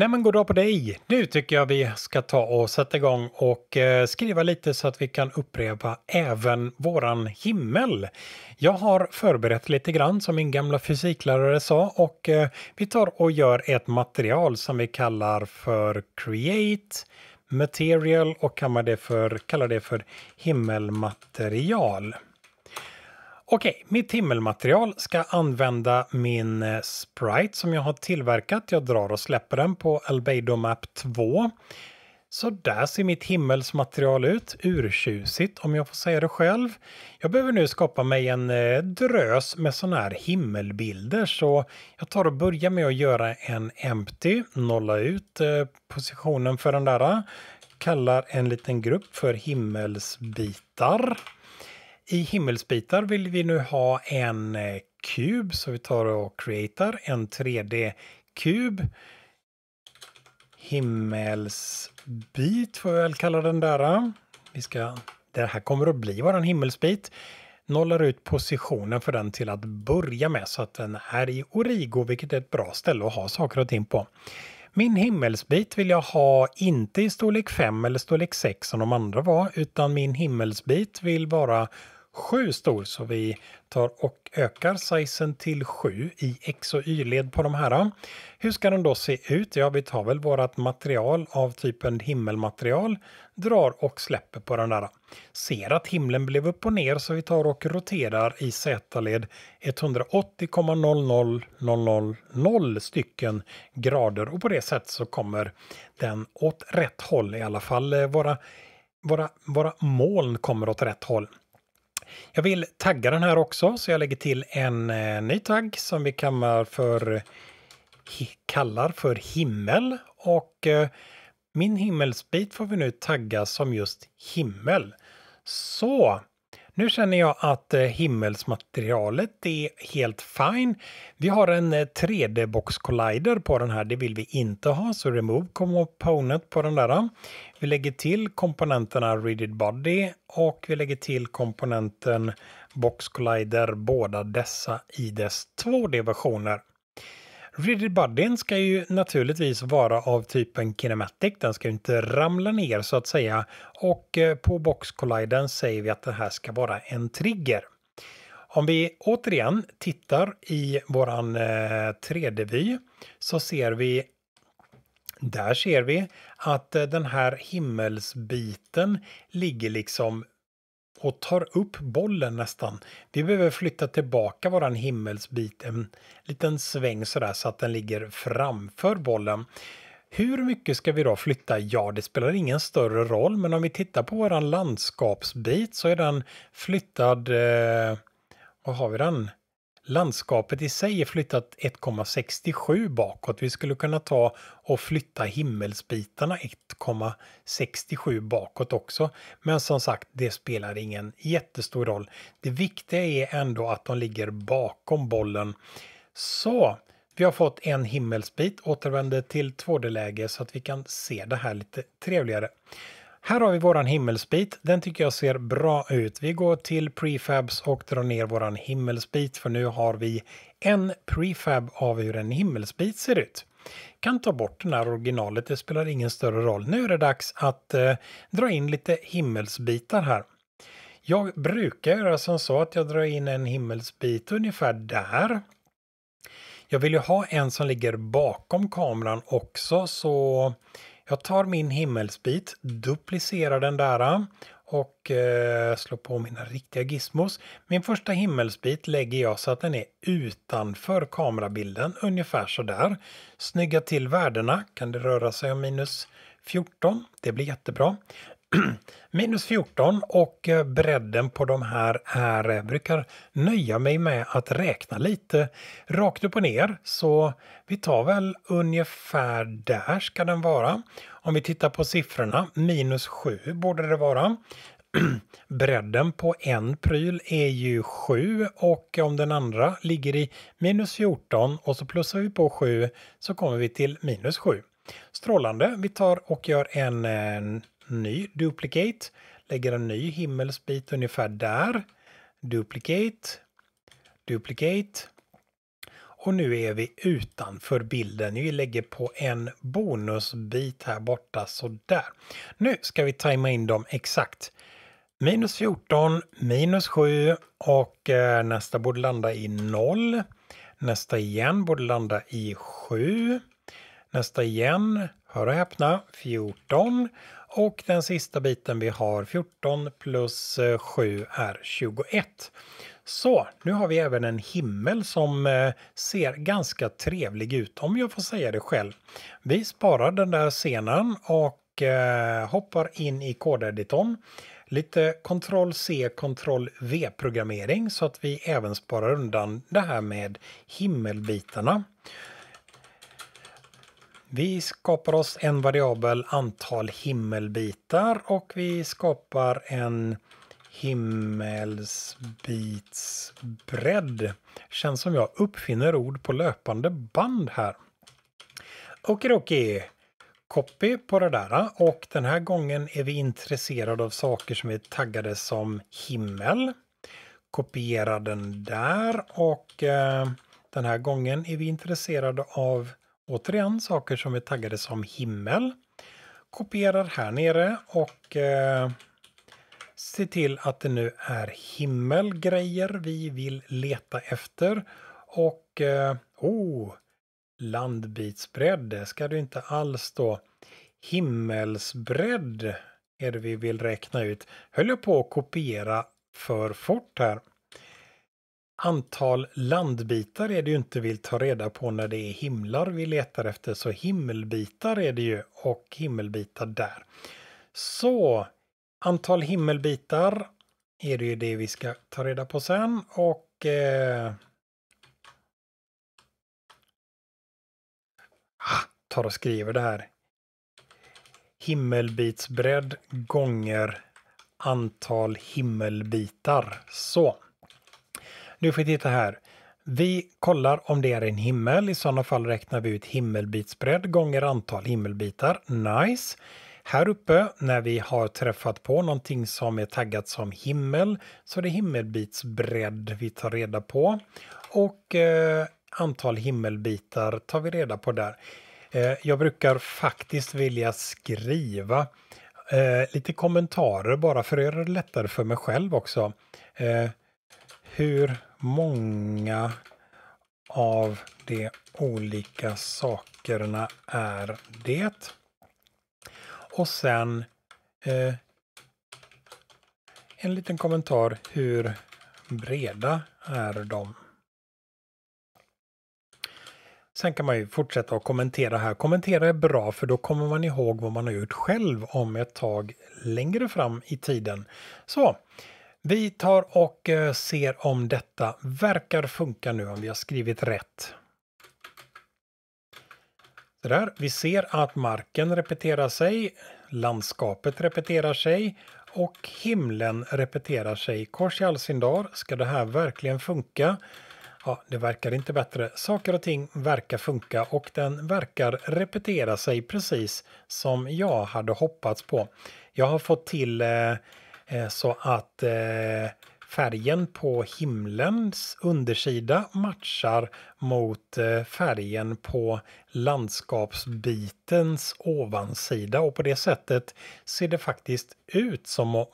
Nej men goddag på dig! Nu tycker jag vi ska ta och sätta igång och eh, skriva lite så att vi kan upprepa även våran himmel. Jag har förberett lite grann som min gamla fysiklärare sa och eh, vi tar och gör ett material som vi kallar för Create Material och kallar det för, kallar det för himmelmaterial. Okej, okay, mitt himmelmaterial ska använda min eh, sprite som jag har tillverkat. Jag drar och släpper den på Albedo Map 2. Så där ser mitt himmelsmaterial ut. Urtjusigt om jag får säga det själv. Jag behöver nu skapa mig en eh, drös med sådana här himmelbilder så jag tar och börjar med att göra en empty, nolla ut eh, positionen för den där, kallar en liten grupp för himmelsbitar. I himmelsbitar vill vi nu ha en eh, kub så vi tar och createar en 3D-kub. Himmelsbit får vi väl kalla den där. Eh. Vi ska, det här kommer att bli våran himmelsbit. Nollar ut positionen för den till att börja med så att den är i origo vilket är ett bra ställe att ha saker och ting på. Min himmelsbit vill jag ha inte i storlek 5 eller storlek 6 som de andra var utan min himmelsbit vill vara 7 stor. Så vi tar och ökar sizen till 7 i X och Y-led på de här. Hur ska den då se ut? Ja, vi tar väl vårt material av typen himmelmaterial, drar och släpper på den där. Ser att himlen blev upp och ner så vi tar och roterar i Z-led 180,00000 stycken grader och på det sättet så kommer den åt rätt håll i alla fall. Eh, våra våra, våra moln kommer åt rätt håll. Jag vill tagga den här också, så jag lägger till en eh, ny tagg som vi kallar för, kallar för himmel. Och eh, min himmelsbit får vi nu tagga som just himmel. Så nu känner jag att eh, himmelsmaterialet är helt fine. Vi har en 3D-box eh, collider på den här, det vill vi inte ha, så remove component på den där. Vi lägger till komponenterna rigid body och vi lägger till komponenten box collider, båda dessa i dess 2D-versioner. Ridley Buddin ska ju naturligtvis vara av typen kinematic. Den ska ju inte ramla ner så att säga. Och eh, på Box Colliden säger vi att det här ska vara en trigger. Om vi återigen tittar i våran 3D-vy eh, så ser vi där ser vi att eh, den här himmelsbiten ligger liksom och tar upp bollen nästan. Vi behöver flytta tillbaka våran himmelsbit en liten sväng sådär så att den ligger framför bollen. Hur mycket ska vi då flytta? Ja, det spelar ingen större roll, men om vi tittar på våran landskapsbit så är den flyttad... Eh, vad har vi den? Landskapet i sig är flyttat 1,67 bakåt. Vi skulle kunna ta och flytta himmelsbitarna 1,67 bakåt också. Men som sagt, det spelar ingen jättestor roll. Det viktiga är ändå att de ligger bakom bollen. Så vi har fått en himmelsbit, återvänder till 2D-läge så att vi kan se det här lite trevligare. Här har vi våran himmelsbit. Den tycker jag ser bra ut. Vi går till prefabs och drar ner våran himmelsbit för nu har vi en prefab av hur en himmelsbit ser ut. Kan ta bort den här originalet, det spelar ingen större roll. Nu är det dags att eh, dra in lite himmelsbitar här. Jag brukar göra som så att jag drar in en himmelsbit ungefär där. Jag vill ju ha en som ligger bakom kameran också så jag tar min himmelsbit, duplicerar den där och eh, slår på mina riktiga gizmos. Min första himmelsbit lägger jag så att den är utanför kamerabilden, ungefär så där. Snygga till värdena, kan det röra sig om minus 14, det blir jättebra. minus 14 och eh, bredden på de här är, eh, brukar nöja mig med att räkna lite rakt upp och ner. Så vi tar väl ungefär där ska den vara. Om vi tittar på siffrorna, minus 7 borde det vara. Bredden på en pryl är ju 7 och om den andra ligger i minus 14 och så plussar vi på 7 så kommer vi till minus 7. Strålande, vi tar och gör en, en eh, ny duplicate, lägger en ny himmelsbit ungefär där, duplicate, duplicate. Och nu är vi utanför bilden. Vi lägger på en bonusbit här borta så där. Nu ska vi tajma in dem exakt. Minus 14, minus 7 och eh, nästa borde landa i 0. Nästa igen borde landa i 7. Nästa igen, hör och häpna, 14. Och den sista biten vi har 14 plus 7 eh, är 21. Så nu har vi även en himmel som eh, ser ganska trevlig ut om jag får säga det själv. Vi sparar den där scenen och eh, hoppar in i kodeditorn. Lite Ctrl C, Ctrl V programmering så att vi även sparar undan det här med himmelbitarna. Vi skapar oss en variabel antal himmelbitar och vi skapar en himmelsbitsbredd. Känns som jag uppfinner ord på löpande band här. Okidoki! Copy på det där ah. och den här gången är vi intresserade av saker som är taggade som himmel. Kopiera den där och eh, den här gången är vi intresserade av återigen saker som är taggade som himmel. Kopierar här nere och eh, se till att det nu är himmelgrejer vi vill leta efter. Och eh, oh, landbitsbredd ska du inte alls stå. Himmelsbredd är det vi vill räkna ut. Höll jag på att kopiera för fort här antal landbitar är det ju inte vi tar reda på när det är himlar vi letar efter, så himmelbitar är det ju och himmelbitar där. Så antal himmelbitar är det ju det vi ska ta reda på sen och eh, ah, tar och skriver det här. Himmelbitsbredd gånger antal himmelbitar. Så. Du får titta här. Vi kollar om det är en himmel. I sådana fall räknar vi ut himmelbitsbredd gånger antal himmelbitar. Nice! Här uppe, när vi har träffat på någonting som är taggat som himmel, så är det himmelbitsbredd vi tar reda på. Och eh, antal himmelbitar tar vi reda på där. Eh, jag brukar faktiskt vilja skriva eh, lite kommentarer bara för att göra det lättare för mig själv också. Eh, hur många av de olika sakerna är det? Och sen eh, en liten kommentar hur breda är de? Sen kan man ju fortsätta att kommentera här. Kommentera är bra för då kommer man ihåg vad man har gjort själv om ett tag längre fram i tiden. Så vi tar och eh, ser om detta verkar funka nu, om vi har skrivit rätt. där, vi ser att marken repeterar sig, landskapet repeterar sig och himlen repeterar sig. Kors i all sin dar, ska det här verkligen funka? Ja, det verkar inte bättre. Saker och ting verkar funka och den verkar repetera sig precis som jag hade hoppats på. Jag har fått till eh, Eh, så att eh, färgen på himlens undersida matchar mot eh, färgen på landskapsbitens ovansida och på det sättet ser det faktiskt ut som om,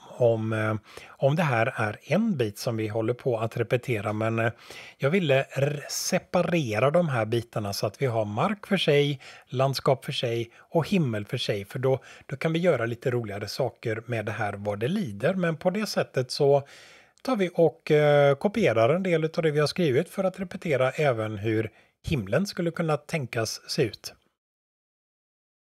om eh, det här är en bit som vi håller på att repetera men eh, jag ville separera de här bitarna så att vi har mark för sig, landskap för sig och himmel för sig för då, då kan vi göra lite roligare saker med det här vad det lider men på det sättet så tar vi och eh, kopierar en del av det vi har skrivit för att repetera även hur himlen skulle kunna tänkas se ut.